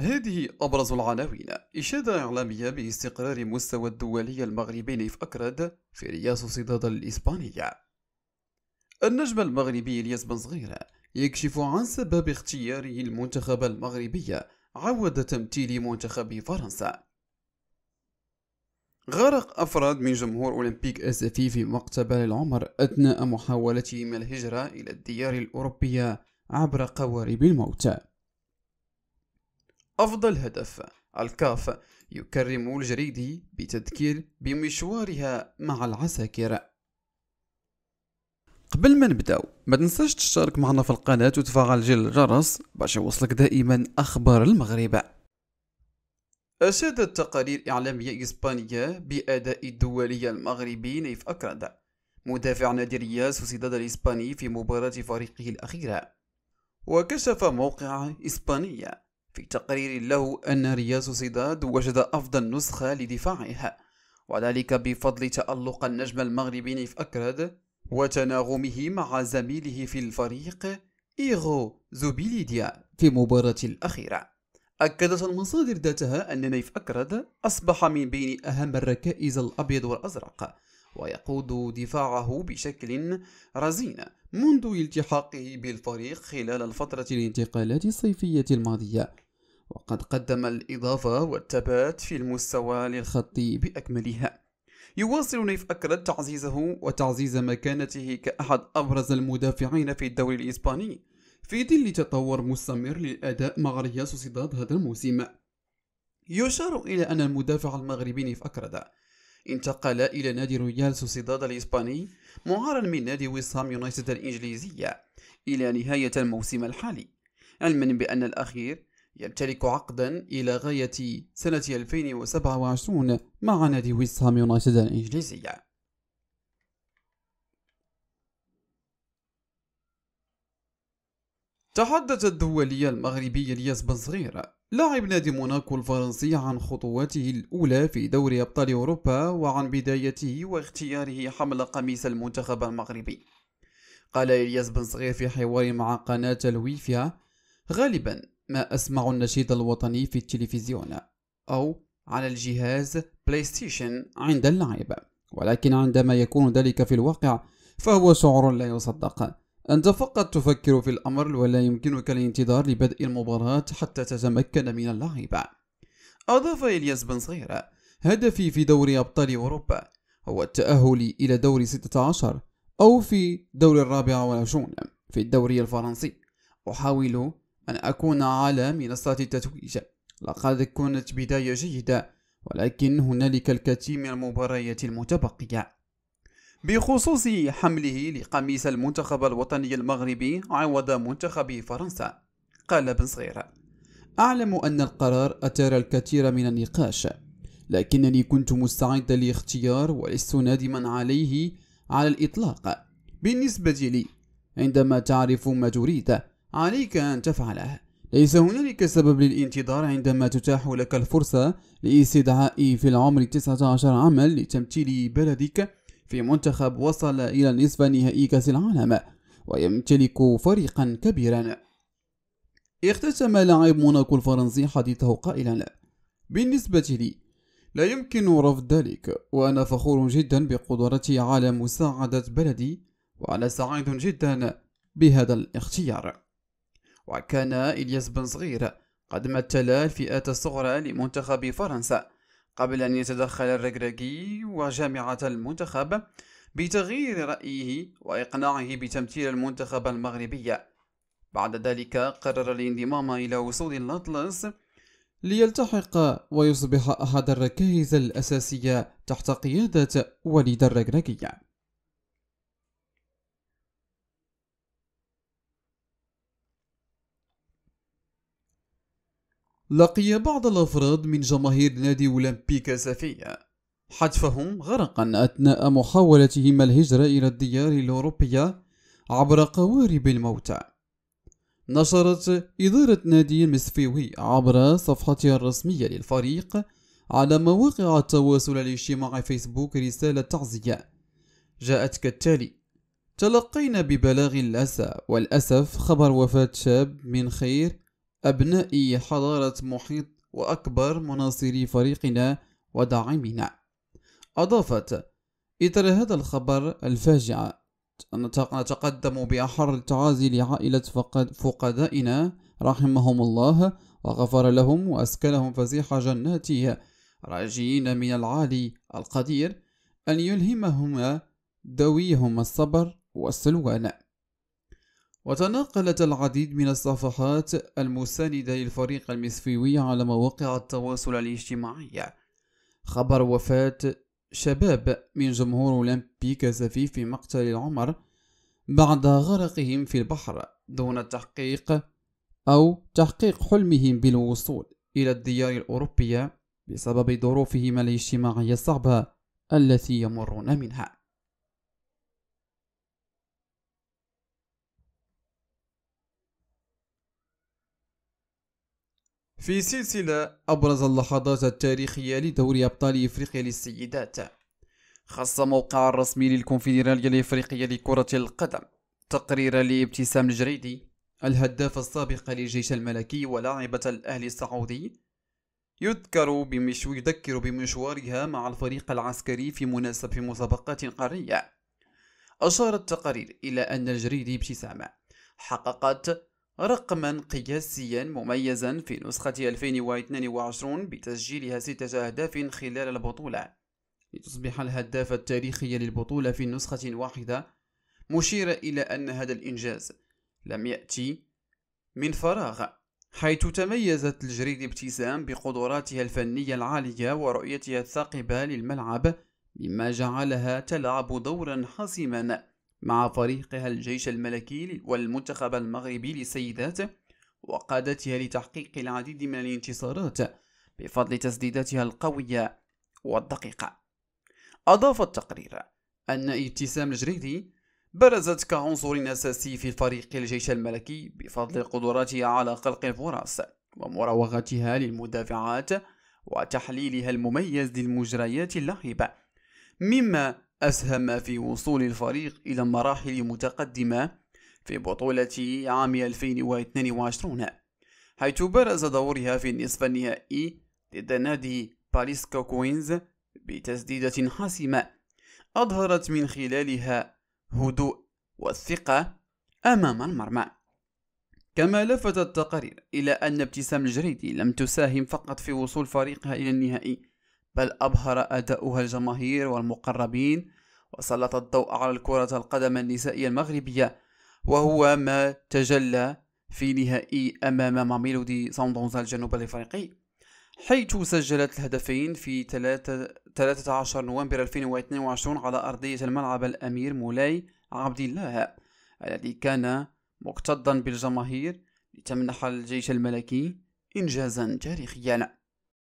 هذه أبرز العناوين إشادة إعلامية باستقرار مستوى الدولي المغربي نيف أكرد في رياس صداد الإسبانية النجم المغربي إلياس بن صغير يكشف عن سبب اختياره المنتخب المغربي عود تمثيل منتخب فرنسا غرق أفراد من جمهور أولمبيك أسفي في مقتبل العمر أثناء محاولتهم الهجرة إلى الديار الأوروبية عبر قوارب الموت أفضل هدف الكاف يكرم الجريدي بتذكير بمشوارها مع العساكر قبل ما نبداو ما تنساش تشترك معنا في القناة وتفعل جل الجرس باش يوصلك دائما أخبار المغرب أشادت تقارير إعلامية إسبانية بأداء الدولي المغربي نيف أكرد مدافع نادي رياس وسداد الإسباني في مباراة فريقه الأخيرة وكشف موقع إسبانية في تقرير له أن رياض سداد وجد أفضل نسخة لدفاعها وذلك بفضل تألق النجم المغربي نيف أكرد وتناغمه مع زميله في الفريق إيغو زوبيليديا في مباراة الأخيرة أكدت المصادر ذاتها أن نيف أكرد أصبح من بين أهم الركائز الأبيض والأزرق ويقود دفاعه بشكل رزين منذ التحاقه بالفريق خلال الفترة الانتقالات الصيفية الماضية وقد قدم الإضافة والثبات في المستوى للخط بأكملها يواصل نيف أكرد تعزيزه وتعزيز مكانته كأحد أبرز المدافعين في الدوري الإسباني في ظل تطور مستمر للأداء مع ريال سوسيداد هذا الموسم يشار إلى أن المدافع المغربي نيف أكرد انتقل إلى نادي رويال سوسيداد الإسباني معارا من نادي ويسهام يونايتد الإنجليزية إلى نهاية الموسم الحالي علما بأن الأخير يمتلك عقدا إلى غاية سنة 2027 مع نادي ويسهام يونايتد الإنجليزية تحدث الدولي المغربي الياس بن صغير لاعب نادي موناكو الفرنسي عن خطواته الأولى في دوري أبطال أوروبا وعن بدايته واختياره حمل قميص المنتخب المغربي قال إلياس بن صغير في حوار مع قناة الويفيا غالبا ما أسمع النشيد الوطني في التلفزيون أو على الجهاز بلاي ستيشن عند اللعب ولكن عندما يكون ذلك في الواقع فهو شعور لا يصدق أنت فقط تفكر في الأمر ولا يمكنك الانتظار لبدء المباراة حتى تتمكن من اللعب أضاف إلياس بن صغير هدفي في دوري أبطال أوروبا هو التأهل إلى دور 16 أو في دور الرابعة والعشرون في الدوري الفرنسي أحاول أن أكون على منصة التتويج لقد كانت بداية جيدة ولكن هنالك الكثير من المباريات المتبقية بخصوص حمله لقميص المنتخب الوطني المغربي عوض منتخب فرنسا قال بن صغير أعلم أن القرار أثار الكثير من النقاش لكنني كنت مستعد لاختيار ولست نادما عليه على الإطلاق بالنسبة لي عندما تعرف ما تريد عليك أن تفعله ليس هنالك سبب للانتظار عندما تتاح لك الفرصة لاستدعائي في العمر 19 عاما لتمثيل بلدك في منتخب وصل إلى نصف نهائي كأس العالم ويمتلك فريقا كبيرا اختتم لاعب موناكو الفرنسي حديثه قائلا بالنسبة لي لا يمكن رفض ذلك وأنا فخور جدا بقدرتي على مساعدة بلدي وأنا سعيد جدا بهذا الاختيار وكان إلياس بن صغير قد مثل الفئات الصغرى لمنتخب فرنسا قبل أن يتدخل الركراكي وجامعة المنتخب بتغيير رأيه وإقناعه بتمثيل المنتخب المغربي بعد ذلك قرر الانضمام إلى وصول الأطلس ليلتحق ويصبح أحد الركائز الأساسية تحت قيادة وليد الركراكية لقي بعض الأفراد من جماهير نادي أولمبيك سفية حتفهم غرقا أثناء محاولتهم الهجرة إلى الديار الأوروبية عبر قوارب الموتى نشرت إدارة نادي المسفيوي عبر صفحتها الرسمية للفريق على مواقع التواصل الاجتماعي فيسبوك رسالة تعزية جاءت كالتالي تلقينا ببلاغ الأسى والأسف خبر وفاة شاب من خير أبناء حضارة محيط وأكبر مناصري فريقنا وداعمنا أضافت إثر هذا الخبر الفاجع نتقدم بأحر التعازي لعائلة فقدائنا رحمهم الله وغفر لهم وأسكنهم فسيح جناته راجين من العالي القدير أن يلهمهما دويهم الصبر والسلوان وتناقلت العديد من الصفحات المساندة للفريق المسفيوي على مواقع التواصل الاجتماعي خبر وفاة شباب من جمهور أولمبيك سفي في مقتل العمر بعد غرقهم في البحر دون التحقيق أو تحقيق حلمهم بالوصول إلى الديار الأوروبية بسبب ظروفهم الاجتماعية الصعبة التي يمرون منها في سلسلة أبرز اللحظات التاريخية لدوري أبطال إفريقيا للسيدات خص موقع الرسمي للكونفدرالية الإفريقية لكرة القدم تقريرا لابتسام الجريدي الهداف السابق للجيش الملكي ولاعبة الأهلي السعودي يذكر بمشو يذكر بمشوارها مع الفريق العسكري في مناسبة مسابقات قارية أشار التقارير إلى أن الجريدي ابتسامة حققت رقما قياسيا مميزا في نسخة 2022 بتسجيلها ستة أهداف خلال البطولة لتصبح الهداف التاريخي للبطولة في نسخة واحدة مشيرة إلى أن هذا الإنجاز لم يأتي من فراغ حيث تميزت الجريد ابتسام بقدراتها الفنية العالية ورؤيتها الثاقبة للملعب مما جعلها تلعب دورا حاسما مع فريقها الجيش الملكي والمنتخب المغربي لسيداته وقادتها لتحقيق العديد من الانتصارات بفضل تسديداتها القوية والدقيقة أضاف التقرير أن ابتسام الجريدي برزت كعنصر أساسي في فريق الجيش الملكي بفضل قدراتها على خلق الفرص ومراوغتها للمدافعات وتحليلها المميز للمجريات اللعبة مما أسهم في وصول الفريق إلى مراحل متقدمة في بطولة عام 2022 حيث برز دورها في النصف النهائي ضد نادي باريس كوكوينز بتسديدة حاسمة أظهرت من خلالها هدوء والثقة أمام المرمى كما لفتت التقارير إلى أن ابتسام الجريدي لم تساهم فقط في وصول فريقها إلى النهائي بل أبهر أداؤها الجماهير والمقربين وسلط الضوء على كرة القدم النسائية المغربية وهو ما تجلى في نهائي أمام ماميلودي ساندونز الجنوب الإفريقي حيث سجلت الهدفين في 13 نوفمبر 2022 على أرضية الملعب الأمير مولاي عبد الله الذي كان مكتضا بالجماهير لتمنح الجيش الملكي إنجازا تاريخيا